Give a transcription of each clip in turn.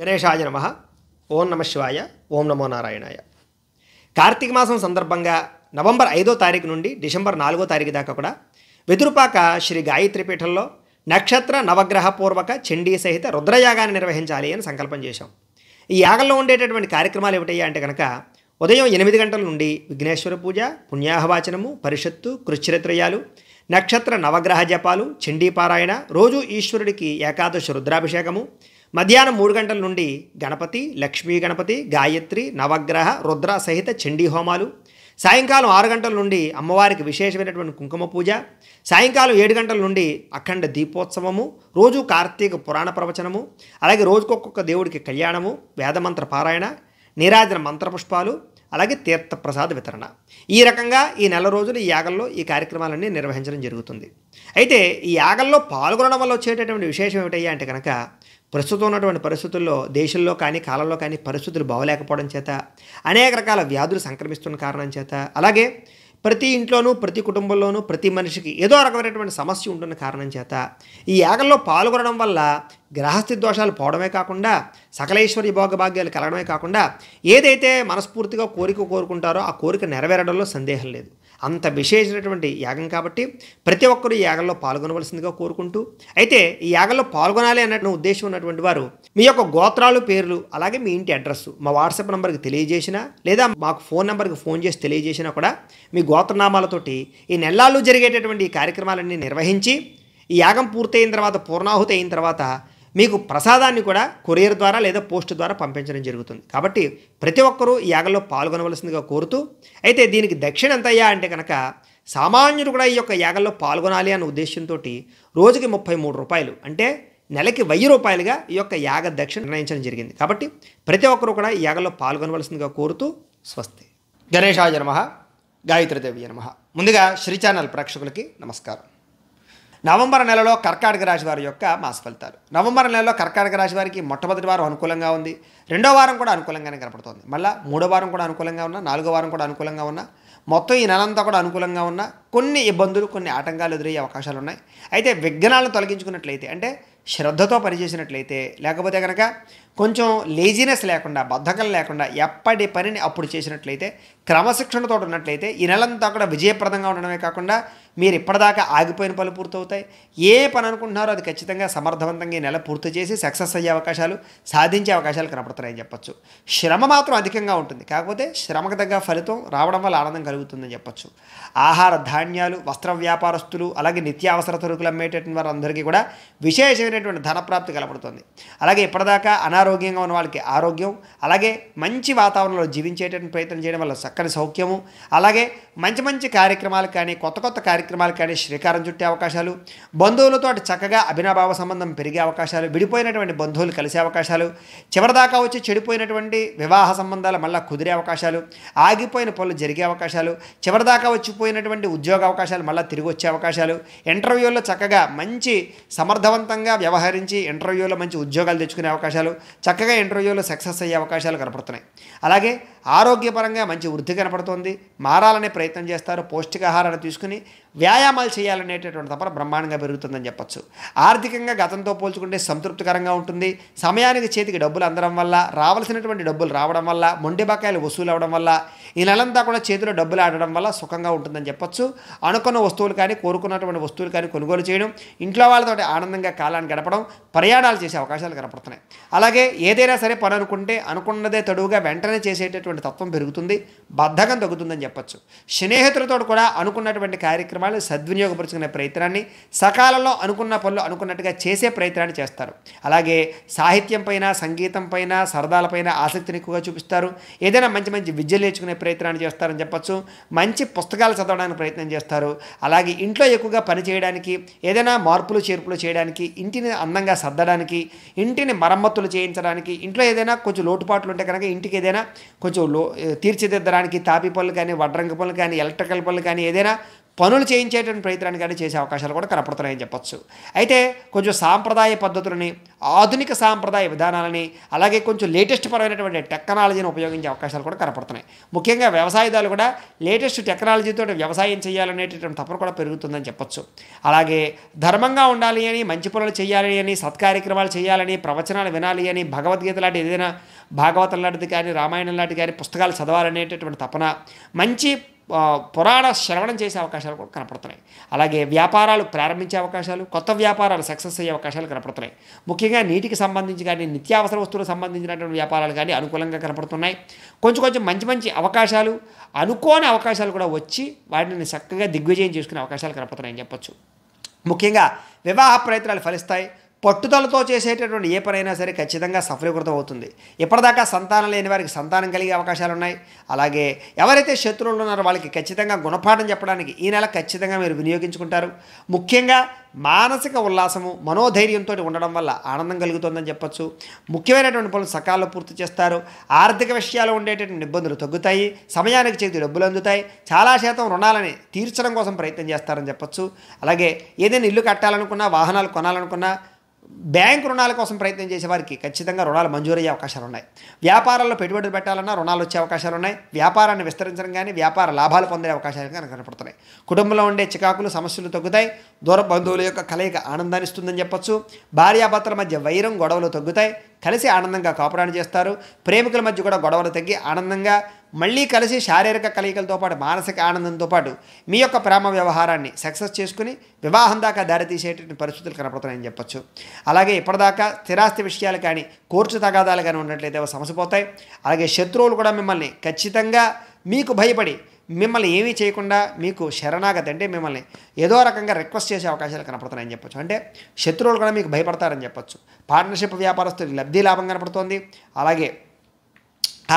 గణేశాయ నమ ఓం నమ శివాయ ఓం నమో నారాయణాయ కార్తీక మాసం సందర్భంగా నవంబర్ ఐదో తారీఖు నుండి డిసెంబర్ నాలుగో తారీఖు దాకా కూడా వెదురుపాక శ్రీ గాయత్రి పీఠంలో నక్షత్ర నవగ్రహ పూర్వక చండీ సహిత రుద్రయాగాన్ని నిర్వహించాలి అని సంకల్పం చేశాం ఈ యాగంలో ఉండేటటువంటి కార్యక్రమాలు ఏమిటయ్యా అంటే కనుక ఉదయం ఎనిమిది గంటల నుండి విఘ్నేశ్వర పూజ పుణ్యాహవాచనము పరిషత్తు కృశ్చరిత్రయాలు నక్షత్ర నవగ్రహ జపాలు చండీపారాయణ రోజు ఈశ్వరుడికి ఏకాదశి రుద్రాభిషేకము మధ్యాహ్నం మూడు గంటల నుండి గణపతి లక్ష్మీ గణపతి గాయత్రి నవగ్రహ రుద్ర సహిత చండీ హోమాలు సాయంకాలం ఆరు గంటల నుండి అమ్మవారికి విశేషమైనటువంటి కుంకుమ పూజ సాయంకాలం ఏడు గంటల నుండి అఖండ దీపోత్సవము రోజు కార్తీక పురాణ ప్రవచనము అలాగే రోజుకొక్కొక్క దేవుడికి కళ్యాణము వేదమంత్ర పారాయణ నీరాజన మంత్రపుష్పాలు అలాగే తీర్థప్రసాద వితరణ ఈ రకంగా ఈ నెల రోజులు ఈ యాగంలో ఈ కార్యక్రమాలన్నీ నిర్వహించడం జరుగుతుంది అయితే ఈ యాగంలో పాల్గొనడం వల్ల వచ్చేటటువంటి విశేషం ఏమిటయ్యా అంటే కనుక ప్రస్తుతం ఉన్నటువంటి పరిస్థితుల్లో దేశంలో కానీ కాలంలో కానీ పరిస్థితులు బాగలేకపోవడం చేత అనేక రకాల వ్యాధులు సంక్రమిస్తున్న కారణం చేత అలాగే ప్రతి ఇంట్లోనూ ప్రతి కుటుంబంలోనూ ప్రతి మనిషికి ఏదో రకమైనటువంటి సమస్య ఉంటున్న కారణం చేత ఈ యాగంలో పాల్గొనడం వల్ల గ్రహస్థి దోషాలు పోవడమే కాకుండా సకలేశ్వరి భోగ భాగ్యాలు కలగడమే కాకుండా ఏదైతే మనస్ఫూర్తిగా కోరిక కోరుకుంటారో ఆ కోరిక నెరవేరడంలో సందేహం లేదు అంత విశేషమైనటువంటి యాగం కాబట్టి ప్రతి ఒక్కరూ యాగంలో పాల్గొనవలసిందిగా కోరుకుంటూ అయితే ఈ యాగంలో పాల్గొనాలి అన్న ఉద్దేశం ఉన్నటువంటి వారు మీ యొక్క గోత్రాలు పేర్లు అలాగే మీ ఇంటి అడ్రస్ మా వాట్సాప్ నెంబర్కి తెలియజేసినా లేదా మాకు ఫోన్ నెంబర్కి ఫోన్ చేసి తెలియజేసినా కూడా మీ గోత్రనామాలతోటి ఈ నెల్లాల్లో జరిగేటటువంటి కార్యక్రమాలన్నీ నిర్వహించి ఈ యాగం పూర్తయిన తర్వాత పూర్ణాహుతి అయిన తర్వాత మీకు ప్రసాదాన్ని కూడా కొరియర్ ద్వారా లేదా పోస్ట్ ద్వారా పంపించడం జరుగుతుంది కాబట్టి ప్రతి ఒక్కరూ ఈ యాగంలో పాల్గొనవలసిందిగా కోరుతూ అయితే దీనికి దక్షిణ ఎంతయ్యా అంటే కనుక సామాన్యుడు కూడా ఈ యొక్క యాగంలో పాల్గొనాలి అనే ఉద్దేశంతో రోజుకి ముప్పై మూడు రూపాయలు అంటే నెలకి వెయ్యి రూపాయలుగా ఈ యొక్క యాగ దక్షిణ నిర్ణయించడం జరిగింది కాబట్టి ప్రతి ఒక్కరూ కూడా ఈ యాగంలో పాల్గొనవలసిందిగా కోరుతూ స్వస్తి గణేశాయ నమ గాయత్రిదేవి నమ ముందుగా శ్రీ ఛానల్ ప్రేక్షకులకి నమస్కారం నవంబర్ నెలలో కర్కాటక రాశి వారి యొక్క మాస ఫలితాలు నవంబర్ నెలలో కర్కాటక రాశి వారికి మొట్టమొదటి వారం అనుకూలంగా ఉంది రెండో వారం కూడా అనుకూలంగానే కనపడుతుంది మళ్ళీ మూడో వారం కూడా అనుకూలంగా ఉన్నా నాలుగో వారం కూడా అనుకూలంగా ఉన్నా మొత్తం ఈ నెలంతా కూడా అనుకూలంగా ఉన్న కొన్ని ఇబ్బందులు కొన్ని ఆటంకాలు ఎదురయ్యే అవకాశాలు ఉన్నాయి అయితే విఘ్నాలను తొలగించుకున్నట్లయితే అంటే శ్రద్ధతో పనిచేసినట్లయితే లేకపోతే కనుక కొంచెం లేజినెస్ లేకుండా బద్ధకం లేకుండా ఎప్పటి పనిని అప్పుడు చేసినట్లయితే క్రమశిక్షణతో ఉన్నట్లయితే ఈ నెలంతా కూడా విజయప్రదంగా ఉండడమే కాకుండా మీరు ఇప్పటిదాకా ఆగిపోయిన పనులు పూర్తవుతాయి ఏ పని అనుకుంటున్నారో అది ఖచ్చితంగా సమర్థవంతంగా ఈ నెల పూర్తి చేసి సక్సెస్ అయ్యే అవకాశాలు సాధించే అవకాశాలు కనపడుతున్నాయని చెప్పొచ్చు శ్రమ మాత్రం అధికంగా ఉంటుంది కాకపోతే శ్రమకు తగ్గ ఫలితం రావడం వల్ల ఆనందం కలుగుతుందని చెప్పొచ్చు ఆహార ధాన్యాలు వస్త్ర వ్యాపారస్తులు అలాగే నిత్యావసర సరుకులు అమ్మేటటువంటి వారందరికీ కూడా విశేషమైనటువంటి ధనప్రాప్తి కనపడుతుంది అలాగే ఇప్పటిదాకా అనారో అనారోగ్యంగా ఉన్న వాళ్ళకి ఆరోగ్యం అలాగే మంచి వాతావరణంలో జీవించేటటువంటి ప్రయత్నం చేయడం వల్ల చక్కని సౌఖ్యము అలాగే మంచి మంచి కార్యక్రమాలు కానీ కొత్త కొత్త కార్యక్రమాలు కానీ శ్రీకారం చుట్టే అవకాశాలు బంధువులతో చక్కగా అభినాభావ సంబంధం పెరిగే అవకాశాలు విడిపోయినటువంటి బంధువులు కలిసే అవకాశాలు చివరిదాకా వచ్చి చెడిపోయినటువంటి వివాహ సంబంధాలు మళ్ళీ కుదిరే అవకాశాలు ఆగిపోయిన పనులు జరిగే అవకాశాలు చివరిదాకా వచ్చిపోయినటువంటి ఉద్యోగ అవకాశాలు మళ్ళీ తిరిగి వచ్చే అవకాశాలు ఇంటర్వ్యూల్లో చక్కగా మంచి సమర్థవంతంగా వ్యవహరించి ఇంటర్వ్యూలో మంచి ఉద్యోగాలు తెచ్చుకునే అవకాశాలు చక్కగా ఇంటర్వ్యూలో సక్సెస్ అయ్యే అవకాశాలు కనపడుతున్నాయి అలాగే ఆరోగ్యపరంగా మంచి వృద్ధి కనపడుతుంది మారాలనే ప్రయత్నం చేస్తారు పౌష్టికాహారాన్ని తీసుకుని వ్యాయామాలు చేయాలనేటటువంటి తపన బ్రహ్మాండంగా పెరుగుతుందని చెప్పచ్చు ఆర్థికంగా గతంతో పోల్చుకుంటే సంతృప్తికరంగా ఉంటుంది సమయానికి చేతికి డబ్బులు అందడం వల్ల రావాల్సినటువంటి డబ్బులు రావడం వల్ల మొండి బకాయిలు వసూలు అవడం వల్ల ఈ నెలంతా కూడా చేతిలో డబ్బులు ఆడడం వల్ల సుఖంగా ఉంటుందని చెప్పచ్చు అనుకున్న వస్తువులు కానీ కోరుకున్నటువంటి వస్తువులు కానీ కొనుగోలు చేయడం ఇంట్లో వాళ్ళతో ఆనందంగా కాలాన్ని గడపడం ప్రయాణాలు చేసే అవకాశాలు కనపడుతున్నాయి అలాగే ఏదైనా సరే పని అనుకుంటే అనుకున్నదే తడువుగా వెంటనే చేసేటటువంటి చేసేటువంటి తత్వం పెరుగుతుంది బద్ధకం తగ్గుతుందని చెప్పచ్చు స్నేహితులతో కూడా అనుకున్నటువంటి కార్యక్రమాలు సద్వినియోగపరుచుకునే ప్రయత్నాన్ని సకాలంలో అనుకున్న పనులు అనుకున్నట్టుగా చేసే ప్రయత్నాన్ని చేస్తారు అలాగే సాహిత్యం పైన సంగీతం పైన సరదాలపైన ఆసక్తిని ఎక్కువగా చూపిస్తారు ఏదైనా మంచి మంచి విద్యలు నేర్చుకునే ప్రయత్నాన్ని చేస్తారని చెప్పచ్చు మంచి పుస్తకాలు చదవడానికి ప్రయత్నం చేస్తారు అలాగే ఇంట్లో ఎక్కువగా పని చేయడానికి ఏదైనా మార్పులు చేర్పులు చేయడానికి ఇంటిని అందంగా సర్దడానికి ఇంటిని మరమ్మతులు చేయించడానికి ఇంట్లో ఏదైనా కొంచెం లోటుపాట్లు ఉంటే కనుక ఇంటికి ఏదైనా కొంచెం వస్తువులు తీర్చిదిద్దడానికి తాపి పనులు కానీ వడ్రంగి పనులు కానీ ఎలక్ట్రికల్ పనులు కానీ ఏదైనా పనులు చేయించేటువంటి ప్రయత్నాన్ని కానీ చేసే అవకాశాలు కూడా కనపడుతున్నాయని చెప్పచ్చు అయితే కొంచెం సాంప్రదాయ పద్ధతులని ఆధునిక సాంప్రదాయ విధానాలని అలాగే కొంచెం లేటెస్ట్ పరమైనటువంటి టెక్నాలజీని ఉపయోగించే అవకాశాలు కూడా కనపడుతున్నాయి ముఖ్యంగా వ్యవసాయదారులు కూడా లేటెస్ట్ టెక్నాలజీతో వ్యవసాయం చేయాలనేటటువంటి తపన కూడా పెరుగుతుందని చెప్పచ్చు అలాగే ధర్మంగా ఉండాలి అని మంచి పనులు చేయాలి అని సత్కార్యక్రమాలు చేయాలని ప్రవచనాలు వినాలి అని భగవద్గీత లాంటి ఏదైనా భాగవతం లాంటిది కానీ రామాయణం లాంటి కానీ పుస్తకాలు చదవాలనేటటువంటి తపన మంచి పురాణ శ్రవణం చేసే అవకాశాలు కూడా కనపడుతున్నాయి అలాగే వ్యాపారాలు ప్రారంభించే అవకాశాలు కొత్త వ్యాపారాలు సక్సెస్ అయ్యే అవకాశాలు కనపడుతున్నాయి ముఖ్యంగా నీటికి సంబంధించి కానీ నిత్యావసర వస్తువులకు సంబంధించినటువంటి వ్యాపారాలు కానీ అనుకూలంగా కనపడుతున్నాయి కొంచెం కొంచెం మంచి మంచి అవకాశాలు అనుకోని అవకాశాలు కూడా వచ్చి వాటిని చక్కగా దిగ్విజయం చేసుకునే అవకాశాలు కనపడుతున్నాయని చెప్పొచ్చు ముఖ్యంగా వివాహ ప్రయత్నాలు ఫలిస్తాయి పట్టుదలతో చేసేటటువంటి ఏ పనైనా సరే ఖచ్చితంగా సఫలీకృతం అవుతుంది ఇప్పటిదాకా సంతానం లేని వారికి సంతానం కలిగే అవకాశాలు ఉన్నాయి అలాగే ఎవరైతే శత్రువులు ఉన్నారో వాళ్ళకి ఖచ్చితంగా గుణపాఠం చెప్పడానికి ఈ నెల ఖచ్చితంగా మీరు వినియోగించుకుంటారు ముఖ్యంగా మానసిక ఉల్లాసము మనోధైర్యంతో ఉండడం వల్ల ఆనందం కలుగుతుందని చెప్పచ్చు ముఖ్యమైనటువంటి పనులు సకాలంలో పూర్తి చేస్తారు ఆర్థిక విషయాలు ఉండేటటువంటి ఇబ్బందులు తగ్గుతాయి సమయానికి చేతి డబ్బులు అందుతాయి చాలా శాతం రుణాలని తీర్చడం కోసం ప్రయత్నం చేస్తారని చెప్పచ్చు అలాగే ఏదైనా ఇల్లు కట్టాలనుకున్నా వాహనాలు కొనాలనుకున్నా బ్యాంక్ రుణాల కోసం ప్రయత్నం చేసే వారికి ఖచ్చితంగా రుణాలు మంజూరయ్యే అవకాశాలు ఉన్నాయి వ్యాపారాల్లో పెట్టుబడులు పెట్టాలన్నా రుణాలు వచ్చే అవకాశాలు ఉన్నాయి వ్యాపారాన్ని విస్తరించడం కానీ వ్యాపార లాభాలు పొందే అవకాశాలు కానీ కనపడుతున్నాయి కుటుంబంలో ఉండే చికాకులు సమస్యలు తగ్గుతాయి దూర బంధువుల యొక్క కలయిక ఆనందాన్ని ఇస్తుందని చెప్పొచ్చు భార్యాభర్తల మధ్య వైరం గొడవలు తగ్గుతాయి కలిసి ఆనందంగా కాపురాన్ని చేస్తారు ప్రేమికుల మధ్య కూడా గొడవలు తగ్గి ఆనందంగా మళ్ళీ కలిసి శారీరక కలయికలతో పాటు మానసిక ఆనందంతో పాటు మీ యొక్క ప్రేమ వ్యవహారాన్ని సక్సెస్ చేసుకుని వివాహం దాకా దారితీసేటువంటి పరిస్థితులు కనపడుతున్నాయని చెప్పొచ్చు అలాగే ఇప్పటిదాకా స్థిరాస్తి విషయాలు కానీ కోర్చు తగాదాలు కానీ ఉన్నట్లయితే సమసిపోతాయి అలాగే శత్రువులు కూడా మిమ్మల్ని ఖచ్చితంగా మీకు భయపడి మిమ్మల్ని ఏమీ చేయకుండా మీకు శరణాగతి అంటే మిమ్మల్ని ఏదో రకంగా రిక్వెస్ట్ చేసే అవకాశాలు కనపడుతున్నాయని చెప్పొచ్చు అంటే శత్రువులు కూడా మీకు భయపడతారని చెప్పొచ్చు పార్ట్నర్షిప్ వ్యాపారస్తులు లబ్ధి లాభం కనపడుతోంది అలాగే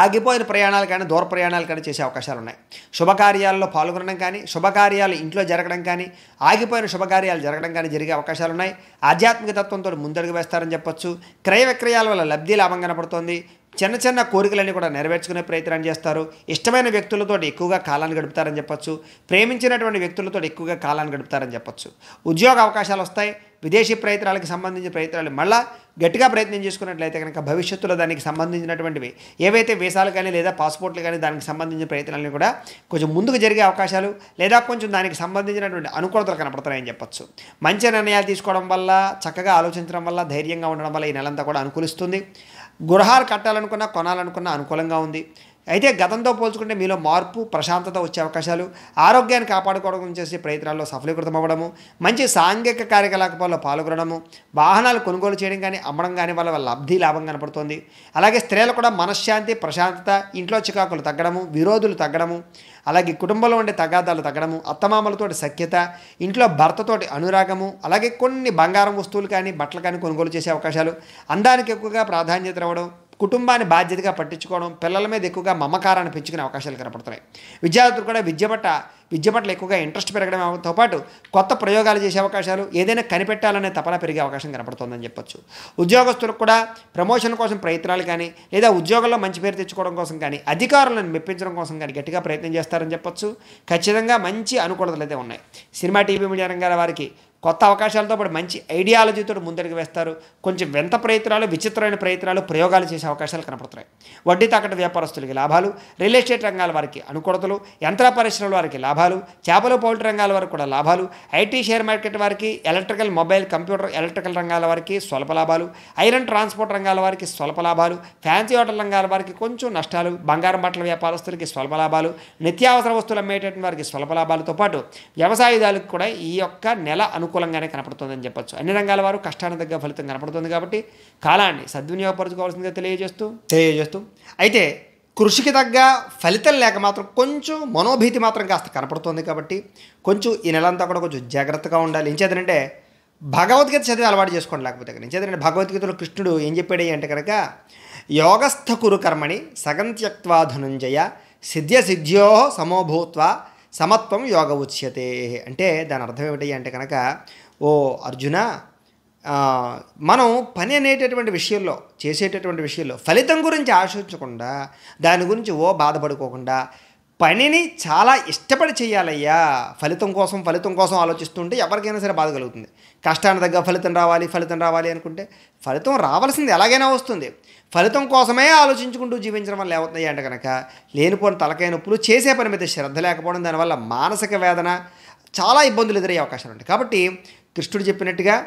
ఆగిపోయిన ప్రయాణాలు కానీ దూర ప్రయాణాలు కానీ చేసే అవకాశాలు ఉన్నాయి శుభకార్యాల్లో పాల్గొనడం కానీ శుభకార్యాలు ఇంట్లో జరగడం కానీ ఆగిపోయిన శుభకార్యాలు జరగడం కానీ జరిగే అవకాశాలు ఉన్నాయి ఆధ్యాత్మిక తత్వంతో ముందడుగు వేస్తారని చెప్పొచ్చు క్రయ విక్రయాల వల్ల లబ్ధి లాభం కనపడుతోంది చిన్న చిన్న కోరికలన్నీ కూడా నెరవేర్చుకునే ప్రయత్నం చేస్తారు ఇష్టమైన వ్యక్తులతో ఎక్కువగా కాలాన్ని గడుపుతారని చెప్పచ్చు ప్రేమించినటువంటి వ్యక్తులతో ఎక్కువగా కాలాన్ని గడుపుతారని చెప్పొచ్చు ఉద్యోగ అవకాశాలు వస్తాయి విదేశీ ప్రయత్నాలకు సంబంధించిన ప్రయత్నాలు మళ్ళా గట్టిగా ప్రయత్నం చేసుకున్నట్లయితే కనుక భవిష్యత్తులో దానికి సంబంధించినటువంటివి ఏవైతే వీసాలు కానీ లేదా పాస్పోర్ట్లు కానీ దానికి సంబంధించిన ప్రయత్నాలను కూడా కొంచెం ముందుకు జరిగే అవకాశాలు లేదా కొంచెం దానికి సంబంధించినటువంటి అనుకూలతలు కనపడతాయని చెప్పొచ్చు మంచి నిర్ణయాలు తీసుకోవడం వల్ల చక్కగా ఆలోచించడం వల్ల ధైర్యంగా ఉండడం వల్ల ఈ నెలంతా కూడా అనుకూలిస్తుంది గృహాలు కట్టాలనుకున్నా కొనాలనుకున్నా అనుకూలంగా ఉంది అయితే గతంతో పోల్చుకుంటే మీలో మార్పు ప్రశాంతత వచ్చే అవకాశాలు ఆరోగ్యాన్ని కాపాడుకోవడం చేసే ప్రయత్నాల్లో సఫలీకృతం అవ్వడము మంచి సాంఘిక కార్యకలాపాల్లో పాల్గొనడము వాహనాలు కొనుగోలు చేయడం కానీ అమ్మడం కానీ వల్ల లబ్ధి లాభం కనపడుతుంది అలాగే స్త్రీలు కూడా మనశ్శాంతి ప్రశాంతత ఇంట్లో చికాకులు తగ్గడము విరోధులు తగ్గడము అలాగే కుటుంబంలో ఉండే తగాదాలు తగ్గడము అత్తమామలతోటి సఖ్యత ఇంట్లో భర్తతోటి అనురాగము అలాగే కొన్ని బంగారం వస్తువులు కానీ బట్టలు కానీ కొనుగోలు చేసే అవకాశాలు అందానికి ఎక్కువగా ప్రాధాన్యత రావడం కుటుంబాన్ని బాధ్యతగా పట్టించుకోవడం పిల్లల మీద ఎక్కువగా మమకారాన్ని పెంచుకునే అవకాశాలు కనపడుతున్నాయి విద్యార్థులు కూడా విద్య పట్ల విద్య పట్ల ఎక్కువగా ఇంట్రెస్ట్ పెరగడంతో పాటు కొత్త ప్రయోగాలు చేసే అవకాశాలు ఏదైనా కనిపెట్టాలనే తపన పెరిగే అవకాశం కనపడుతుందని చెప్పొచ్చు ఉద్యోగస్తులకు కూడా ప్రమోషన్ కోసం ప్రయత్నాలు కానీ లేదా ఉద్యోగంలో మంచి పేరు తెచ్చుకోవడం కోసం కానీ అధికారులను మెప్పించడం కోసం కానీ గట్టిగా ప్రయత్నం చేస్తారని చెప్పొచ్చు ఖచ్చితంగా మంచి అనుకూలతలు అయితే ఉన్నాయి సినిమా టీవీ మీడియా రంగాల వారికి కొత్త అవకాశాలతో పాటు మంచి ఐడియాలజీతో ముందడుగు వేస్తారు కొంచెం వింత ప్రయత్నాలు విచిత్రమైన ప్రయత్నాలు ప్రయోగాలు చేసే అవకాశాలు కనపడుతున్నాయి వడ్డీ తాకట్టు వ్యాపారస్తులకి లాభాలు రియల్ ఎస్టేట్ రంగాల వారికి అనుకూలతలు యంత్ర పరిశ్రమల వారికి లాభాలు చేపలు పౌల్ట్రీ రంగాల వారికి కూడా లాభాలు ఐటీ షేర్ మార్కెట్ వారికి ఎలక్ట్రికల్ మొబైల్ కంప్యూటర్ ఎలక్ట్రికల్ రంగాల వారికి స్వల్ప లాభాలు ఐరన్ ట్రాన్స్పోర్ట్ రంగాల వారికి స్వల్ప లాభాలు ఫ్యాన్సీ హోటల్ రంగాల వారికి కొంచెం నష్టాలు బంగారం బట్టల వ్యాపారస్తులకి స్వల్ప లాభాలు నిత్యావసర వస్తువులు అమ్మేటటువంటి వారికి స్వల్ప లాభాలతో పాటు వ్యవసాయదారులకు కూడా ఈ యొక్క నెల అను అనుకూలంగానే కనపడుతుందని చెప్పొచ్చు అన్ని రంగాల వారు కష్టానికి తగ్గ ఫలితం కనపడుతుంది కాబట్టి కాలాన్ని సద్వినియోగపరచుకోవాల్సిందిగా తెలియజేస్తూ తెలియజేస్తూ అయితే కృషికి తగ్గ ఫలితం లేక మాత్రం కొంచెం మనోభీతి మాత్రం కాస్త కనపడుతుంది కాబట్టి కొంచెం ఈ నెలంతా కూడా కొంచెం జాగ్రత్తగా ఉండాలి ఏం భగవద్గీత చదివి అలవాటు చేసుకోండి లేకపోతే కానీ చేద్దంటే భగవద్గీతలో కృష్ణుడు ఏం చెప్పాడు అంటే కనుక యోగస్థ కురు కర్మని సగం త్యక్వా సిద్ధ్య సిద్ధ్యో సమోభూత్వ సమత్వం యోగ ఉచ్యతే అంటే దాని అర్థం ఏమిటి అంటే కనుక ఓ అర్జున మనం పని అనేటటువంటి విషయంలో చేసేటటువంటి విషయంలో ఫలితం గురించి ఆశించకుండా దాని గురించి ఓ బాధపడుకోకుండా పనిని చాలా ఇష్టపడి చేయాలయ్యా ఫలితం కోసం ఫలితం కోసం ఆలోచిస్తుంటే ఎవరికైనా సరే బాధ కలుగుతుంది కష్టాన్ని తగ్గ ఫలితం రావాలి ఫలితం రావాలి అనుకుంటే ఫలితం రావాల్సింది ఎలాగైనా వస్తుంది ఫలితం కోసమే ఆలోచించుకుంటూ జీవించడం వల్ల ఏమవుతున్నాయి అంటే కనుక లేనిపోని తలకాయ నొప్పులు చేసే పని మీద శ్రద్ధ లేకపోవడం దానివల్ల మానసిక వేదన చాలా ఇబ్బందులు ఎదురయ్యే అవకాశాలు ఉంటాయి కాబట్టి కృష్ణుడు చెప్పినట్టుగా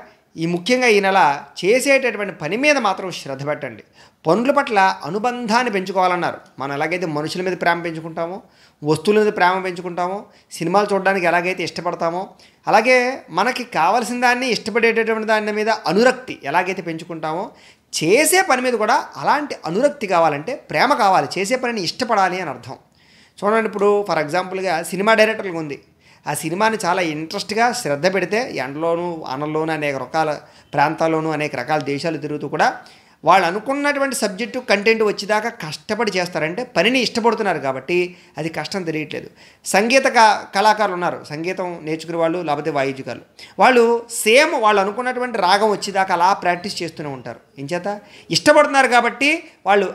ఈ ముఖ్యంగా ఈ నెల చేసేటటువంటి పని మీద మాత్రం శ్రద్ధ పెట్టండి పనుల పట్ల అనుబంధాన్ని పెంచుకోవాలన్నారు మనం ఎలాగైతే మనుషుల మీద ప్రేమ పెంచుకుంటామో వస్తువుల మీద ప్రేమ పెంచుకుంటామో సినిమాలు చూడడానికి ఎలాగైతే ఇష్టపడతామో అలాగే మనకి కావాల్సిన దాన్ని ఇష్టపడేటటువంటి దాని మీద అనురక్తి ఎలాగైతే పెంచుకుంటామో చేసే పని మీద కూడా అలాంటి అనురక్తి కావాలంటే ప్రేమ కావాలి చేసే పనిని ఇష్టపడాలి అని అర్థం చూడండి ఇప్పుడు ఫర్ ఎగ్జాంపుల్గా సినిమా డైరెక్టర్లకు ఉంది ఆ సినిమాని చాలా ఇంట్రెస్ట్గా శ్రద్ధ పెడితే ఎండలోను అనల్లోనూ అనేక రకాల ప్రాంతాల్లోనూ అనేక రకాల దేశాలు తిరుగుతూ కూడా వాళ్ళు అనుకున్నటువంటి సబ్జెక్టు కంటెంట్ వచ్చేదాకా కష్టపడి చేస్తారంటే పనిని ఇష్టపడుతున్నారు కాబట్టి అది కష్టం తెలియట్లేదు సంగీత కళాకారులు ఉన్నారు సంగీతం నేర్చుకునే వాళ్ళు లేకపోతే వాయిద్యకారులు వాళ్ళు సేమ్ వాళ్ళు అనుకున్నటువంటి రాగం వచ్చేదాకా అలా ప్రాక్టీస్ చేస్తూనే ఉంటారు ఇంచేత ఇష్టపడుతున్నారు కాబట్టి వాళ్ళు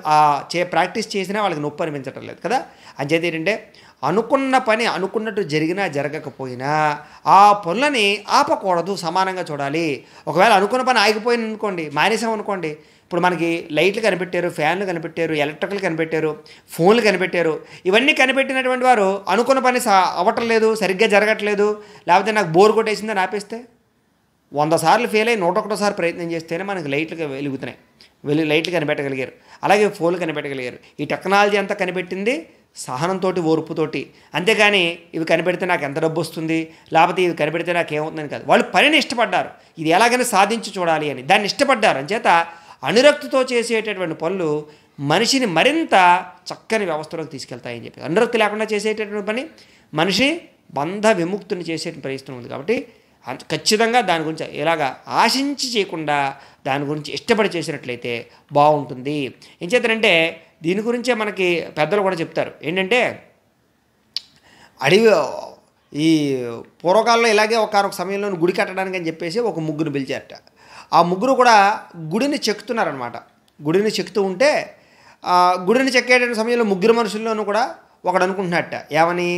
చే ప్రాక్టీస్ చేసినా వాళ్ళకి నొప్పి అనిపించటం లేదు కదా అంచేది ఏంటంటే అనుకున్న పని అనుకున్నట్టు జరిగినా జరగకపోయినా ఆ పనులని ఆపకూడదు సమానంగా చూడాలి ఒకవేళ అనుకున్న పని ఆగిపోయింది అనుకోండి అనుకోండి ఇప్పుడు మనకి లైట్లు కనిపెట్టారు ఫ్యాన్లు కనిపెట్టారు ఎలక్ట్రికల్ కనిపెట్టారు ఫోన్లు కనిపెట్టారు ఇవన్నీ కనిపెట్టినటువంటి వారు అనుకున్న పని అవ్వటం లేదు సరిగ్గా జరగట్లేదు లేకపోతే నాకు బోర్ కొట్టేసిందని ఆపేస్తే వంద సార్లు ఫెయిల్ అయ్యి నూట ఒకటోసారి ప్రయత్నం చేస్తేనే మనకి లైట్లు వెలుగుతున్నాయి వెలు లైట్లు కనిపెట్టగలిగారు అలాగే ఫోన్లు కనిపెట్టగలిగారు ఈ టెక్నాలజీ అంతా కనిపెట్టింది సహనంతో ఓర్పుతోటి అంతేగాని ఇవి కనిపెడితే నాకు ఎంత డబ్బు వస్తుంది లేకపోతే ఇవి కనిపెడితే నాకు ఏమవుతుందని కాదు వాళ్ళు పనిని ఇష్టపడ్డారు ఇది ఎలాగైనా సాధించి చూడాలి అని దాన్ని ఇష్టపడ్డారు చేత అనురక్తితో చేసేటటువంటి పనులు మనిషిని మరింత చక్కని వ్యవస్థలోకి తీసుకెళ్తాయని చెప్పి అనురక్తి లేకుండా చేసేటటువంటి పని మనిషి బంధ విముక్తిని చేసే ప్రయత్నం ఉంది కాబట్టి ఖచ్చితంగా దాని గురించి ఇలాగా ఆశించి చేయకుండా దాని గురించి ఇష్టపడి చేసినట్లయితే బాగుంటుంది ఏం చేద్దారంటే దీని గురించే మనకి పెద్దలు కూడా చెప్తారు ఏంటంటే అడవి ఈ పూర్వకాలంలో ఇలాగే ఒకనొక సమయంలో గుడి కట్టడానికి అని చెప్పేసి ఒక ముగ్గురు పిలిచారట ఆ ముగ్గురు కూడా గుడిని చెక్కుతున్నారనమాట గుడిని చెక్కుతూ ఉంటే గుడిని చెక్కేట సమయంలో ముగ్గురు మనుషుల్లోనూ కూడా ఒకడు అనుకుంటున్నట్ట ఏమని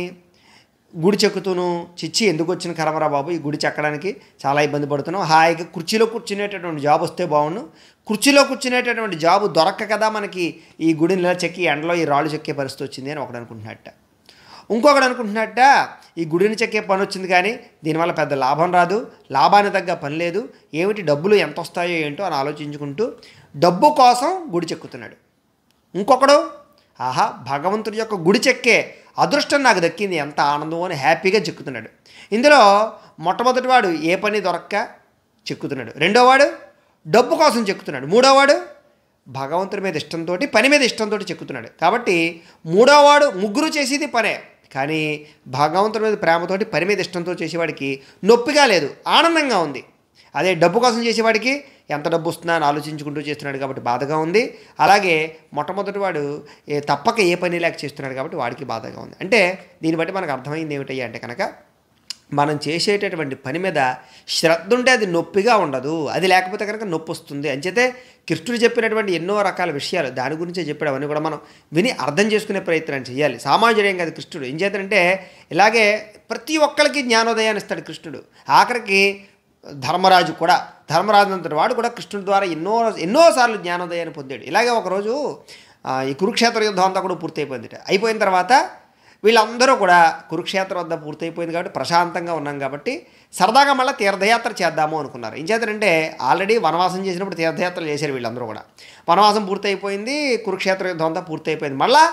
గుడి చెక్కుతూను చిచ్చి ఎందుకు వచ్చిన కరమరా బాబు ఈ గుడి చెక్కడానికి చాలా ఇబ్బంది పడుతున్నాం హాయిగా కుర్చీలో కూర్చునేటటువంటి జాబ్ వస్తే బాగుండు కుర్చీలో కూర్చునేటటువంటి జాబు దొరక్క కదా మనకి ఈ గుడిని ఇలా చెక్కి ఎండలో ఈ రాళ్ళు చెక్కే పరిస్థితి వచ్చింది అని ఒకడు అనుకుంటున్నట్ట ఇంకొకడు అనుకుంటున్నట్ట ఈ గుడిని చెక్కే పని వచ్చింది కానీ దీనివల్ల పెద్ద లాభం రాదు లాభాన్ని తగ్గ పని లేదు ఏమిటి డబ్బులు ఎంత వస్తాయో ఏంటో అని ఆలోచించుకుంటూ డబ్బు కోసం గుడి చెక్కుతున్నాడు ఇంకొకడు ఆహా భగవంతుడి యొక్క గుడి చెక్కే అదృష్టం నాకు దక్కింది ఎంత ఆనందం అని హ్యాపీగా చెక్కుతున్నాడు ఇందులో మొట్టమొదటివాడు ఏ పని దొరక్క చెక్కుతున్నాడు రెండోవాడు డబ్బు కోసం చెక్కుతున్నాడు మూడోవాడు భగవంతుడి మీద ఇష్టంతో పని మీద ఇష్టంతో చెక్కుతున్నాడు కాబట్టి మూడోవాడు ముగ్గురు చేసేది పనే కానీ భగవంతుడి మీద ప్రేమతోటి పని మీద ఇష్టంతో చేసేవాడికి నొప్పిగా లేదు ఆనందంగా ఉంది అదే డబ్బు కోసం చేసేవాడికి ఎంత డబ్బు వస్తుందా అని ఆలోచించుకుంటూ చేస్తున్నాడు కాబట్టి బాధగా ఉంది అలాగే మొట్టమొదటి వాడు తప్పక ఏ పని లేక చేస్తున్నాడు కాబట్టి వాడికి బాధగా ఉంది అంటే దీన్ని బట్టి మనకు అర్థమైంది ఏమిటయ్యా అంటే కనుక మనం చేసేటటువంటి పని మీద శ్రద్ధ ఉంటే అది నొప్పిగా ఉండదు అది లేకపోతే కనుక నొప్పి వస్తుంది అంచేతే కృష్ణుడు చెప్పినటువంటి ఎన్నో రకాల విషయాలు దాని గురించే చెప్పాడు అవన్నీ కూడా మనం విని అర్థం చేసుకునే ప్రయత్నం చేయాలి సామాజుడేం కాదు కృష్ణుడు ఏం చేద్దంటే ఇలాగే ప్రతి ఒక్కరికి జ్ఞానోదయాన్ని ఇస్తాడు కృష్ణుడు ఆఖరికి ధర్మరాజు కూడా ధర్మరాజు అంతటి వాడు కూడా కృష్ణుడి ద్వారా ఎన్నో ఎన్నోసార్లు జ్ఞానోదయాన్ని పొందాడు ఇలాగే ఒకరోజు ఈ కురుక్షేత్ర యుద్ధం అంతా కూడా పూర్తయిపోయింది అయిపోయిన తర్వాత వీళ్ళందరూ కూడా కురుక్షేత్ర వద్ద పూర్తయిపోయింది కాబట్టి ప్రశాంతంగా ఉన్నాం కాబట్టి సరదాగా మళ్ళీ తీర్థయాత్ర చేద్దాము అనుకున్నారు ఏం ఆల్రెడీ వనవాసం చేసినప్పుడు తీర్థయాత్రలు చేశారు వీళ్ళందరూ కూడా వనవాసం పూర్తయిపోయింది కురుక్షేత్ర యుద్ధం అంతా పూర్తయిపోయింది మళ్ళీ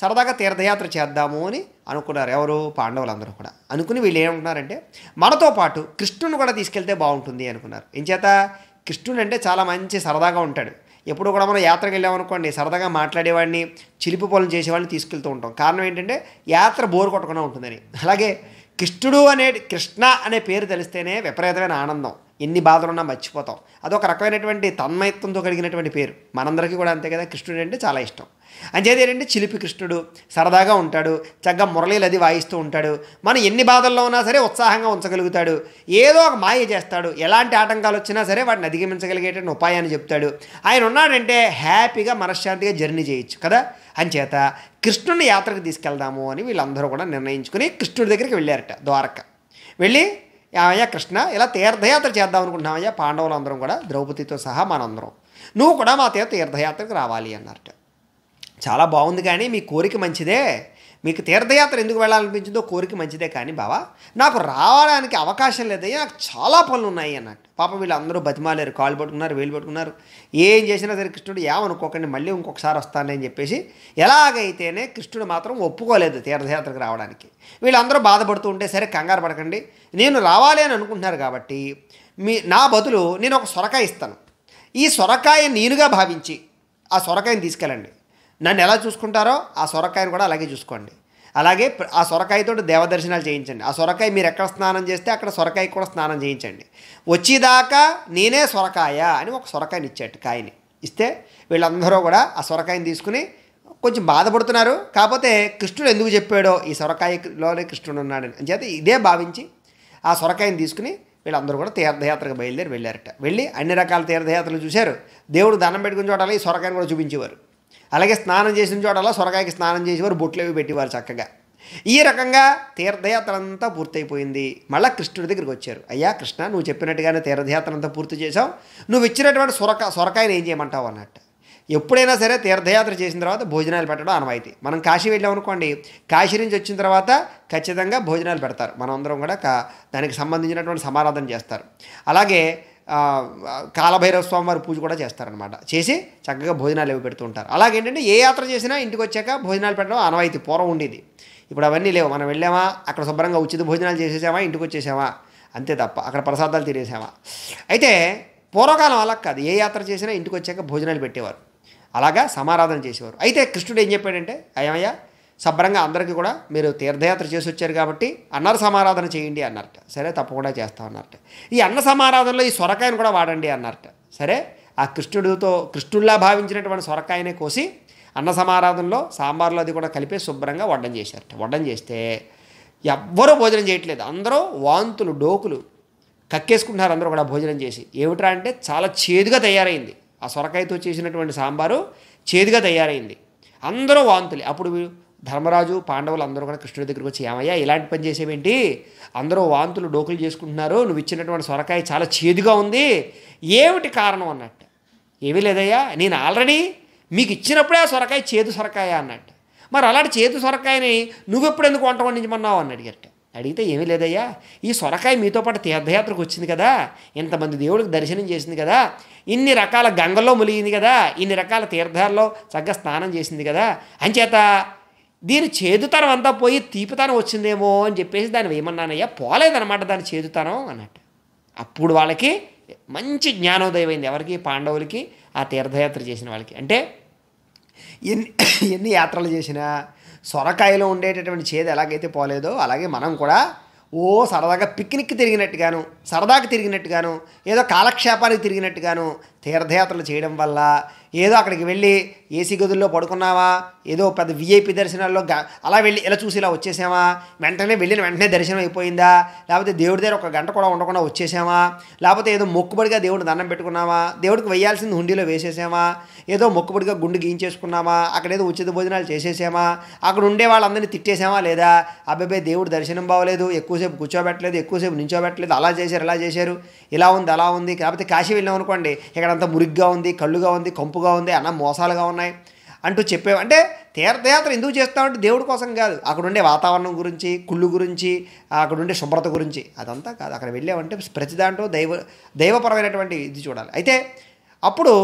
సరదాగా తీర్థయాత్ర చేద్దాము అని అనుకున్నారు ఎవరు పాండవులందరూ కూడా అనుకుని వీళ్ళు ఏమంటున్నారంటే మనతో పాటు కృష్ణుని కూడా తీసుకెళ్తే బాగుంటుంది అనుకున్నారు చేత కృష్ణుడు అంటే చాలా మంచి సరదాగా ఉంటాడు ఎప్పుడు కూడా మనం యాత్రకు వెళ్ళామనుకోండి సరదాగా మాట్లాడేవాడిని చిలిపి పొలం చేసేవాడిని తీసుకెళ్తూ ఉంటాం కారణం ఏంటంటే యాత్ర బోరు కొట్టకుండా ఉంటుందని అలాగే కృష్ణుడు అనే కృష్ణ అనే పేరు తెలిస్తేనే విపరీతమైన ఆనందం ఎన్ని బాధలున్నా మర్చిపోతాం అదొక రకమైనటువంటి తన్మయత్వంతో కలిగినటువంటి పేరు మనందరికీ కూడా అంతే కదా కృష్ణుడు అంటే చాలా ఇష్టం అంచేదేనంటే చిలిపి కృష్ణుడు సరదాగా ఉంటాడు చక్కగా మురళీలు అది వాయిస్తూ ఉంటాడు మనం ఎన్ని బాధల్లో ఉన్నా సరే ఉత్సాహంగా ఉంచగలుగుతాడు ఏదో ఒక మాయ చేస్తాడు ఎలాంటి ఆటంకాలు వచ్చినా సరే వాటిని అధిగమించగలిగేటువంటి ఉపాయాన్ని చెప్తాడు ఆయన ఉన్నాడంటే హ్యాపీగా మనశ్శాంతిగా జర్నీ చేయొచ్చు కదా అంచేత కృష్ణుని యాత్రకు తీసుకెళ్దాము అని వీళ్ళందరూ కూడా నిర్ణయించుకుని కృష్ణుడి దగ్గరికి వెళ్ళారట ద్వారక వెళ్ళి అయ్యా కృష్ణ ఇలా తీర్థయాత్ర చేద్దాం అనుకుంటున్నామయ్యా పాండవులందరం కూడా ద్రౌపదితో సహా మనందరం నువ్వు కూడా మా తీర్థయాత్రకు రావాలి అన్నారట చాలా బాగుంది కానీ మీ కోరిక మంచిదే మీకు తీర్థయాత్ర ఎందుకు వెళ్ళాలనిపించిందో కోరిక మంచిదే కానీ బావా నాకు రావడానికి అవకాశం లేదయ్యా నాకు చాలా పనులు ఉన్నాయి అన్నట్టు పాపం వీళ్ళందరూ బతిమాలేరు కాళ్ళు పట్టుకున్నారు వేలు పట్టుకున్నారు ఏం చేసినా సరే కృష్ణుడు ఏమనుకోకండి మళ్ళీ ఇంకొకసారి వస్తానని చెప్పేసి ఎలాగైతేనే కృష్ణుడు మాత్రం ఒప్పుకోలేదు తీర్థయాత్రకు రావడానికి వీళ్ళందరూ బాధపడుతూ ఉంటే సరే కంగారు పడకండి నేను రావాలి అని అనుకుంటున్నారు కాబట్టి మీ నా బదులు నేను ఒక సొరకాయ ఇస్తాను ఈ సొరకాయ నేనుగా భావించి ఆ సొరకాయని తీసుకెళ్ళండి నన్ను ఎలా చూసుకుంటారో ఆ సొరకాయను కూడా అలాగే చూసుకోండి అలాగే ఆ సొరకాయతో దేవదర్శనాలు చేయించండి ఆ సొరకాయ మీరు ఎక్కడ స్నానం చేస్తే అక్కడ సొరకాయ కూడా స్నానం చేయించండి వచ్చేదాకా నేనే సొరకాయ అని ఒక సొరకాయని ఇచ్చాడు కాయని ఇస్తే వీళ్ళందరూ కూడా ఆ సొరకాయని తీసుకుని కొంచెం బాధపడుతున్నారు కాకపోతే కృష్ణుడు ఎందుకు చెప్పాడో ఈ సొరకాయలోనే కృష్ణుడు ఉన్నాడని అని చేతి ఇదే భావించి ఆ సొరకాయని తీసుకుని వీళ్ళందరూ కూడా తీర్థయాత్రకు బయలుదేరి వెళ్ళారట వెళ్ళి అన్ని రకాల తీర్థయాత్రలు చూశారు దేవుడు దానం పెట్టుకుని చూడాలి ఈ సొరకాయని కూడా చూపించేవారు అలాగే స్నానం చేసిన చోటలా సొరకాయకి స్నానం చేసేవారు బొట్లు పెట్టేవారు చక్కగా ఈ రకంగా తీర్థయాత్ర అంతా పూర్తయిపోయింది మళ్ళీ కృష్ణుడి దగ్గరికి వచ్చారు అయ్యా కృష్ణ నువ్వు చెప్పినట్టుగానే తీర్థయాత్ర అంతా పూర్తి చేసావు నువ్వు ఇచ్చినటువంటి సొరక సొరకాయని ఏం చేయమంటావు అన్నట్టు ఎప్పుడైనా సరే తీర్థయాత్ర చేసిన తర్వాత భోజనాలు పెట్టడం అనవాయితీ మనం కాశీ వెళ్ళాం అనుకోండి కాశీ నుంచి వచ్చిన తర్వాత ఖచ్చితంగా భోజనాలు పెడతారు మనందరం కూడా దానికి సంబంధించినటువంటి సమారాధన చేస్తారు అలాగే కాలభైరవ స్వామి వారి పూజ కూడా చేస్తారనమాట చేసి చక్కగా భోజనాలు ఇవి పెడుతూ ఉంటారు అలాగేంటంటే ఏ యాత్ర చేసినా ఇంటికి వచ్చాక భోజనాలు పెట్టడం అనవైతే పూర్వం ఉండేది ఇప్పుడు అవన్నీ లేవు మనం వెళ్ళామా అక్కడ శుభ్రంగా ఉచిత భోజనాలు చేసేసామా ఇంటికి వచ్చేసామా అంతే తప్ప అక్కడ ప్రసాదాలు తినేసామా అయితే పూర్వకాలం అలా కాదు ఏ యాత్ర చేసినా ఇంటికి వచ్చాక భోజనాలు పెట్టేవారు అలాగా సమారాధన చేసేవారు అయితే కృష్ణుడు ఏం చెప్పాడంటే అయ్యమయ్యా శుభ్రంగా అందరికీ కూడా మీరు తీర్థయాత్ర చేసి వచ్చారు కాబట్టి అన్న సమారాధన చేయండి అన్నారట సరే తప్పకుండా చేస్తా అన్నారట ఈ అన్న సమారాధనలో ఈ సొరకాయను కూడా వాడండి అన్నారట సరే ఆ కృష్ణుడితో కృష్ణుడిలా భావించినటువంటి సొరకాయనే కోసి అన్న సమారాధనలో సాంబార్లో అది కూడా కలిపి శుభ్రంగా వడ్డం చేశారట వడ్డం చేస్తే ఎవ్వరూ భోజనం చేయట్లేదు అందరూ వాంతులు డోకులు కక్కేసుకుంటున్నారు అందరూ కూడా భోజనం చేసి ఏమిట్రా అంటే చాలా చేదుగా తయారైంది ఆ సొరకాయతో చేసినటువంటి సాంబారు చేదుగా తయారైంది అందరూ వాంతులే అప్పుడు ధర్మరాజు పాండవులు అందరూ కూడా కృష్ణుడి దగ్గరికి వచ్చి ఏమయ్యా ఇలాంటి పని చేసేవేంటి అందరూ వాంతులు డోకులు చేసుకుంటున్నారు నువ్వు ఇచ్చినటువంటి సొరకాయ చాలా చేదుగా ఉంది ఏమిటి కారణం అన్నట్టు ఏమీ లేదయ్యా నేను ఆల్రెడీ మీకు ఇచ్చినప్పుడే ఆ సొరకాయ చేదు సొరకాయ అన్నట్టు మరి అలాంటి చేదు సొరకాయని నువ్వెప్పుడు ఎందుకు వంట వండించమన్నావు అని అడిగట్టు అడిగితే ఏమీ లేదయ్యా ఈ సొరకాయ మీతో పాటు తీర్థయాత్రకు వచ్చింది కదా ఇంతమంది దేవుడికి దర్శనం చేసింది కదా ఇన్ని రకాల గంగల్లో ములిగింది కదా ఇన్ని రకాల తీర్థాల్లో చక్కగా స్నానం చేసింది కదా అంచేత దీని చేదుతనం అంతా పోయి తీపితనం వచ్చిందేమో అని చెప్పేసి దాన్ని వేయమన్నానయ్యా పోలేదనమాట దాని చేదుతనం అన్నట్టు అప్పుడు వాళ్ళకి మంచి జ్ఞానోదయం అయింది ఎవరికి పాండవులకి ఆ తీర్థయాత్ర చేసిన వాళ్ళకి అంటే ఎన్ని ఎన్ని యాత్రలు చేసినా సొరకాయలో ఉండేటటువంటి చేదు ఎలాగైతే పోలేదో అలాగే మనం కూడా ఓ సరదాగా పిక్నిక్ తిరిగినట్టుగాను సరదాకి తిరిగినట్టుగాను ఏదో కాలక్షేపానికి తిరిగినట్టుగాను తీర్థయాత్రలు చేయడం వల్ల ఏదో అక్కడికి వెళ్ళి ఏసీ గదుల్లో పడుకున్నావా ఏదో పెద్ద విఐపి దర్శనాల్లో అలా వెళ్ళి ఇలా చూసి ఇలా వచ్చేసామా వెంటనే వెళ్ళిన వెంటనే దర్శనం అయిపోయిందా లేకపోతే దేవుడి దగ్గర ఒక గంట కూడా ఉండకుండా వచ్చేసామా లేకపోతే ఏదో మొక్కుబడిగా దేవుడిని దండం పెట్టుకున్నామా దేవుడికి వేయాల్సింది హుండీలో వేసేసామా ఏదో మొక్కుబడిగా గుండు గీయించేసుకున్నామా అక్కడ ఏదో ఉచిత భోజనాలు చేసేసామా అక్కడ ఉండే వాళ్ళందరినీ తిట్టేసామా లేదా అబ్బాయి దేవుడు దర్శనం బాగలేదు ఎక్కువసేపు కూర్చోబెట్టలేదు ఎక్కువసేపు నించోబెట్టలేదు అలా చేశారు ఇలా చేశారు ఇలా ఉంది అలా ఉంది కాకపోతే కాశీ వెళ్ళాం అనుకోండి ఇక్కడ అంతా మురిగ్గా ఉంది కళ్ళుగా ఉంది కంపుగా ఉంది అన్న మోసాలుగా ఉన్నాయి అంటూ చెప్పేవి అంటే తీర్థయాత్ర ఎందుకు చేస్తామంటే దేవుడి కోసం కాదు అక్కడ ఉండే వాతావరణం గురించి కుళ్ళు గురించి అక్కడ ఉండే శుభ్రత గురించి అదంతా కాదు అక్కడ వెళ్ళామంటే ప్రతి దాంట్లో దైవ దైవపరమైనటువంటి ఇది చూడాలి అయితే అప్పుడు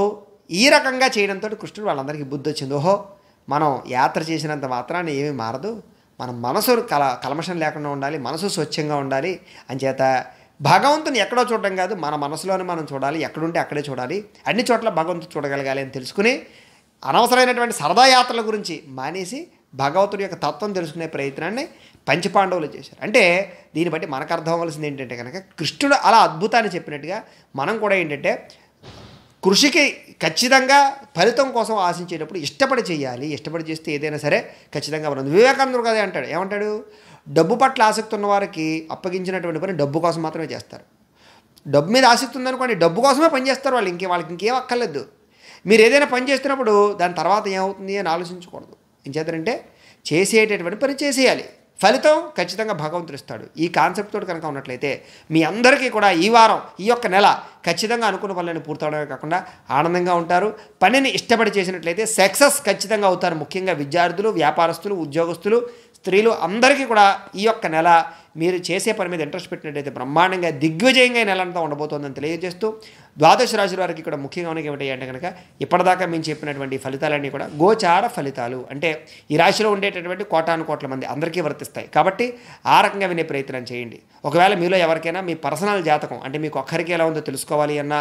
ఈ రకంగా చేయడంతో కృష్ణుడు వాళ్ళందరికీ బుద్ధి వచ్చింది ఓహో మనం యాత్ర చేసినంత మాత్రాన్ని ఏమీ మారదు మన మనసు కల కలమషం లేకుండా ఉండాలి మనసు స్వచ్ఛంగా ఉండాలి అంచేత భగవంతుని ఎక్కడో చూడడం కాదు మన మనసులోనే మనం చూడాలి ఎక్కడుంటే అక్కడే చూడాలి అన్ని చోట్ల భగవంతు చూడగలగాలి అని తెలుసుకుని అనవసరమైనటువంటి సరదా యాత్రల గురించి మానేసి భగవంతుడి యొక్క తత్వం తెలుసుకునే ప్రయత్నాన్ని పంచపాండవులు చేశారు అంటే దీన్ని బట్టి మనకు అర్థం అవ్వాల్సింది ఏంటంటే కనుక కృష్ణుడు అలా అద్భుతాన్ని చెప్పినట్టుగా మనం కూడా ఏంటంటే కృషికి ఖచ్చితంగా ఫలితం కోసం ఆశించేటప్పుడు ఇష్టపడి చేయాలి ఇష్టపడి చేస్తే ఏదైనా సరే ఖచ్చితంగా మనం వివేకానందుడు కదే అంటాడు ఏమంటాడు డబ్బు పట్ల ఆసక్తి ఉన్న వారికి అప్పగించినటువంటి పని డబ్బు కోసం మాత్రమే చేస్తారు డబ్బు మీద ఆసక్తి ఉందనుకోండి డబ్బు కోసమే పనిచేస్తారు వాళ్ళు ఇంకే వాళ్ళకి ఇంకేం అక్కర్లేదు మీరు ఏదైనా పని చేస్తున్నప్పుడు దాని తర్వాత ఏమవుతుంది అని ఆలోచించకూడదు ఏం చేద్దరంటే చేసేటటువంటి పని చేసేయాలి ఫలితం ఖచ్చితంగా భగవంతుడు ఇస్తాడు ఈ కాన్సెప్ట్ తోటి కనుక ఉన్నట్లయితే మీ అందరికీ కూడా ఈ వారం ఈ యొక్క నెల ఖచ్చితంగా అనుకున్న పనులను పూర్తవడమే కాకుండా ఆనందంగా ఉంటారు పనిని ఇష్టపడి చేసినట్లయితే సక్సెస్ ఖచ్చితంగా అవుతారు ముఖ్యంగా విద్యార్థులు వ్యాపారస్తులు ఉద్యోగస్తులు స్త్రీలు అందరికీ కూడా ఈ యొక్క నెల మీరు చేసే పని మీద ఇంట్రెస్ట్ పెట్టినట్టయితే బ్రహ్మాండంగా దిగ్విజయంగా నెలంతా ఉండబోతోందని తెలియజేస్తూ ద్వాదశ రాశుల వారికి ఇక్కడ ముఖ్యంగా ఏమిటి అంటే కనుక ఇప్పటిదాకా మేము చెప్పినటువంటి ఫలితాలన్నీ కూడా గోచార ఫలితాలు అంటే ఈ రాశిలో ఉండేటటువంటి కోటాను కోట్ల మంది అందరికీ వర్తిస్తాయి కాబట్టి ఆ రకంగా వినే ప్రయత్నం చేయండి ఒకవేళ మీలో ఎవరికైనా మీ పర్సనల్ జాతకం అంటే మీకు ఒక్కరికి ఎలా ఉందో తెలుసుకోవాలి అన్నా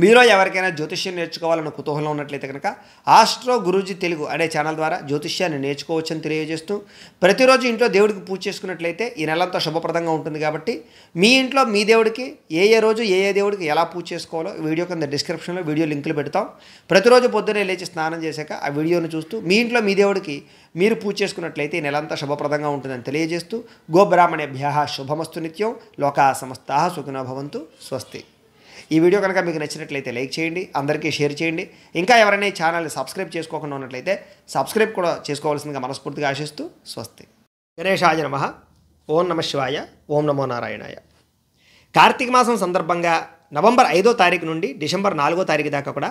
మీలో ఎవరికైనా జ్యోతిష్యం నేర్చుకోవాలన్న కుతూహలం ఉన్నట్లయితే కనుక ఆస్ట్రో గురూజీ తెలుగు అనే ఛానల్ ద్వారా జ్యోతిష్యాన్ని నేర్చుకోవచ్చని తెలియజేస్తూ ప్రతిరోజు ఇంట్లో దేవుడికి పూజ చేసుకున్నట్లయితే ఈ నెలంతా శుభప్రదంగా ఉంటుంది కాబట్టి మీ ఇంట్లో మీ దేవుడికి ఏ ఏ రోజు ఏ ఏ దేవుడికి ఎలా పూజ చేసుకోవాలో వీడియో కింద డిస్క్రిప్షన్లో వీడియో లింకులు పెడతాం ప్రతిరోజు పొద్దునే లేచి స్నానం చేశాక ఆ వీడియోను చూస్తూ మీ ఇంట్లో మీ దేవుడికి మీరు పూజ చేసుకున్నట్లయితే ఈ నెలంతా శుభప్రదంగా ఉంటుందని తెలియజేస్తూ గోబ్రాహ్మణ్యభ్య శుభమస్తు నిత్యం లోకా సమస్తా సుఖినో భవంతు స్వస్తి ఈ వీడియో కనుక మీకు నచ్చినట్లయితే లైక్ చేయండి అందరికీ షేర్ చేయండి ఇంకా ఎవరైనా ఈ ఛానల్ని సబ్స్క్రైబ్ చేసుకోకుండా ఉన్నట్లయితే సబ్స్క్రైబ్ కూడా చేసుకోవాల్సిందిగా మనస్ఫూర్తిగా ఆశిస్తూ స్వస్తి గణేష్ నమ ఓం నమ శివాయ ఓం నమో నారాయణాయ కార్తీక మాసం సందర్భంగా నవంబర్ ఐదో తారీఖు నుండి డిసెంబర్ నాలుగో తారీఖు దాకా కూడా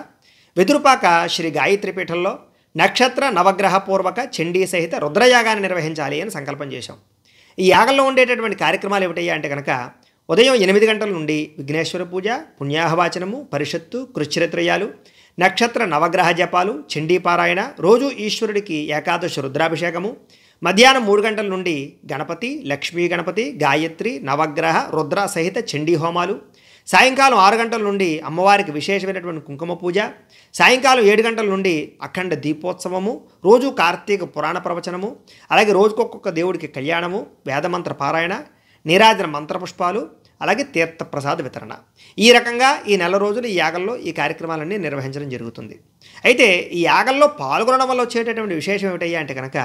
వెదురుపాక శ్రీ గాయత్రి పీఠంలో నక్షత్ర నవగ్రహ పూర్వక చండీ సహిత రుద్రయాగాన్ని నిర్వహించాలి అని సంకల్పం చేశాం ఈ యాగంలో ఉండేటటువంటి కార్యక్రమాలు ఏమిటయ్యా అంటే కనుక ఉదయం ఎనిమిది గంటల నుండి విఘ్నేశ్వర పూజ పుణ్యాహవాచనము పరిషత్తు కృచ్చరిత్రయాలు నక్షత్ర నవగ్రహ జపాలు చండీపారాయణ రోజు ఈశ్వరుడికి ఏకాదశ రుద్రాభిషేకము మధ్యాహ్నం మూడు గంటల నుండి గణపతి లక్ష్మీ గణపతి గాయత్రి నవగ్రహ రుద్ర సహిత చండీ హోమాలు సాయంకాలం ఆరు గంటల నుండి అమ్మవారికి విశేషమైనటువంటి కుంకుమ పూజ సాయంకాలం ఏడు గంటల నుండి అఖండ దీపోత్సవము రోజు కార్తీక పురాణ ప్రవచనము అలాగే రోజుకొక్కొక్క దేవుడికి కళ్యాణము వేదమంత్ర పారాయణ నీరాజన మంత్రపుష్పాలు అలాగే తీర్థప్రసాద వితరణ ఈ రకంగా ఈ నెల రోజులు ఈ యాగంలో ఈ కార్యక్రమాలన్నీ నిర్వహించడం జరుగుతుంది అయితే ఈ యాగంలో పాల్గొనడం వల్ల వచ్చేటటువంటి విశేషం ఏమిటయ్యా అంటే కనుక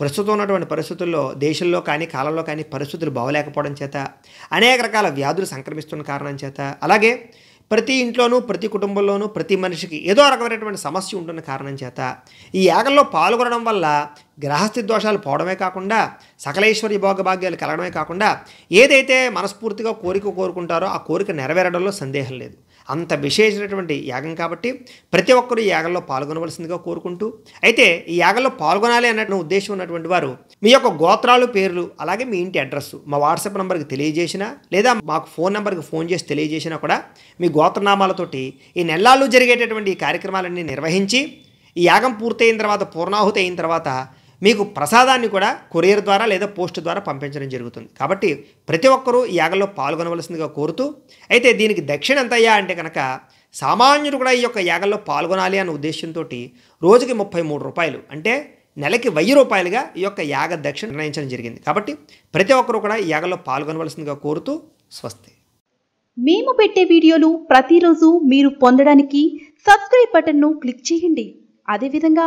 ప్రస్తుతం ఉన్నటువంటి పరిస్థితుల్లో దేశంలో కానీ కాలంలో కానీ పరిస్థితులు బాగలేకపోవడం చేత అనేక రకాల వ్యాధులు సంక్రమిస్తున్న కారణం చేత అలాగే ప్రతి ఇంట్లోనూ ప్రతి కుటుంబంలోనూ ప్రతి మనిషికి ఏదో రకమైనటువంటి సమస్య ఉంటున్న కారణం చేత ఈ యాగంలో పాల్గొనడం వల్ల గ్రహస్థి దోషాలు పోవడమే కాకుండా సకలేశ్వరి భోగభాగ్యాలు కలగడమే కాకుండా ఏదైతే మనస్ఫూర్తిగా కోరిక కోరుకుంటారో ఆ కోరిక నెరవేరడంలో సందేహం లేదు అంత విశేషమైనటువంటి యాగం కాబట్టి ప్రతి ఒక్కరూ యాగంలో పాల్గొనవలసిందిగా కోరుకుంటూ అయితే ఈ యాగంలో పాల్గొనాలి అన్న ఉద్దేశం ఉన్నటువంటి వారు మీ యొక్క గోత్రాలు పేర్లు అలాగే మీ ఇంటి అడ్రస్ మా వాట్సాప్ నెంబర్కి తెలియజేసినా లేదా మాకు ఫోన్ నెంబర్కి ఫోన్ చేసి తెలియజేసినా కూడా మీ గోత్రనామాలతోటి ఈ నెలల్లో జరిగేటటువంటి ఈ కార్యక్రమాలన్నీ నిర్వహించి ఈ యాగం పూర్తయిన తర్వాత పూర్ణాహుతి అయిన తర్వాత మీకు ప్రసాదాన్ని కూడా కొరియర్ ద్వారా లేదా పోస్ట్ ద్వారా పంపించడం జరుగుతుంది కాబట్టి ప్రతి ఒక్కరూ ఈ యాగంలో పాల్గొనవలసిందిగా కోరుతూ అయితే దీనికి దక్షిణ ఎంతయ్యా అంటే కనుక సామాన్యుడు కూడా ఈ యొక్క యాగంలో పాల్గొనాలి అనే ఉద్దేశంతో రోజుకి ముప్పై మూడు రూపాయలు అంటే నెలకి వెయ్యి రూపాయలుగా ఈ యొక్క యాగ దక్షిణ నిర్ణయించడం జరిగింది కాబట్టి ప్రతి ఒక్కరూ కూడా ఈ యాగంలో పాల్గొనవలసిందిగా కోరుతూ స్వస్తి మేము పెట్టే వీడియోలు ప్రతిరోజు మీరు పొందడానికి సబ్స్క్రైబ్ బటన్ను క్లిక్ చేయండి అదేవిధంగా